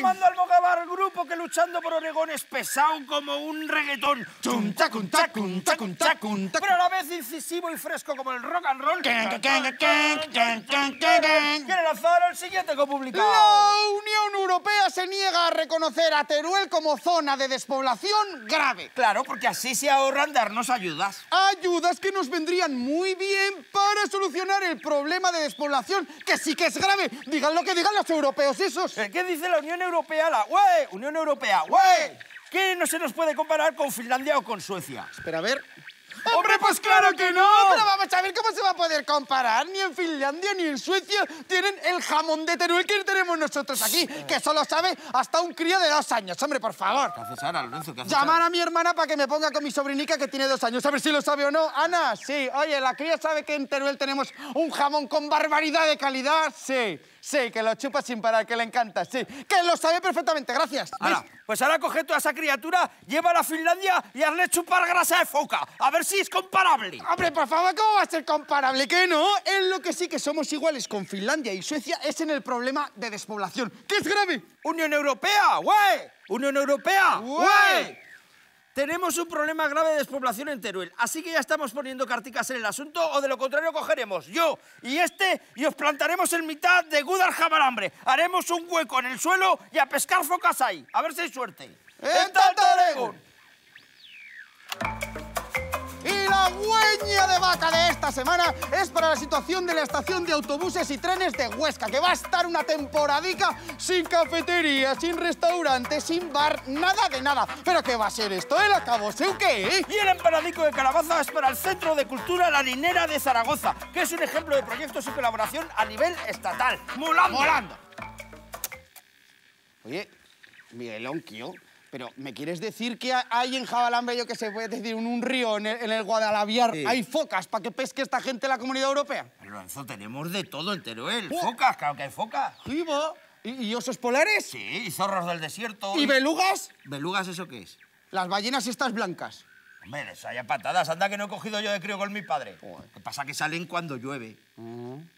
tomando al el grupo que luchando por Oregón es pesado como un reggaetón. Pero a la vez incisivo y fresco como el rock and roll. Quiero lanzar el siguiente copublicado. La Europea se niega a reconocer a Teruel como zona de despoblación grave. Claro, porque así se ahorran darnos ayudas. Ayudas que nos vendrían muy bien para solucionar el problema de despoblación, que sí que es grave. Digan lo que digan los europeos esos. Eh, ¿Qué dice la Unión Europea? La UE, Unión Europea, UE. Que no se nos puede comparar con Finlandia o con Suecia. Espera, a ver, ¡Hombre, pues claro que no! Pero vamos a ver cómo se va a poder comparar. Ni en Finlandia ni en Suecia tienen el jamón de Teruel que tenemos nosotros aquí, que solo sabe hasta un crío de dos años. Hombre, por favor. ¿Qué haces, Llamar a mi hermana para que me ponga con mi sobrinica que tiene dos años, a ver si lo sabe o no. Ana, sí. Oye, la cría sabe que en Teruel tenemos un jamón con barbaridad de calidad, sí. Sí, que lo chupa sin parar, que le encanta, sí. Que lo sabe perfectamente, gracias. Ahora, pues ahora coge toda esa criatura, llévala a Finlandia y hazle chupar grasa de foca. A ver si es comparable. Hombre, por favor, ¿cómo va a ser comparable? Que no. En lo que sí que somos iguales con Finlandia y Suecia es en el problema de despoblación, ¿Qué es grave. Unión Europea, güey. Unión Europea, güey. Tenemos un problema grave de despoblación en Teruel, así que ya estamos poniendo carticas en el asunto o de lo contrario cogeremos yo y este y os plantaremos en mitad de Gudar Jamalambre. Haremos un hueco en el suelo y a pescar focas ahí. A ver si hay suerte. ¡En de vaca de esta semana es para la situación de la estación de autobuses y trenes de Huesca, que va a estar una temporadica sin cafetería, sin restaurante, sin bar, nada de nada. ¿Pero qué va a ser esto? ¿El sé qué? Y el empanadico de calabaza es para el Centro de Cultura La Linera de Zaragoza, que es un ejemplo de proyectos y colaboración a nivel estatal. ¡Molando! ¡Molando! Oye, Miguelón, pero, ¿me quieres decir que hay en yo que se puede decir un, un río en el, Guadalaviar? ¿Hay focas para que pesque esta gente de la Comunidad Europea? Lorenzo, tenemos de todo el Teruel. ¿eh? ¡Oh! Focas, claro que hay focas. vivo, ¿Y, osos polares? Sí, y zorros del desierto. ¿Y, belugas? ¿Belugas eso qué es? Las ballenas estas blancas. Hombre, eso haya patadas. Anda que no he cogido yo de crío con mi padre. Lo pasa que salen cuando llueve. Ah.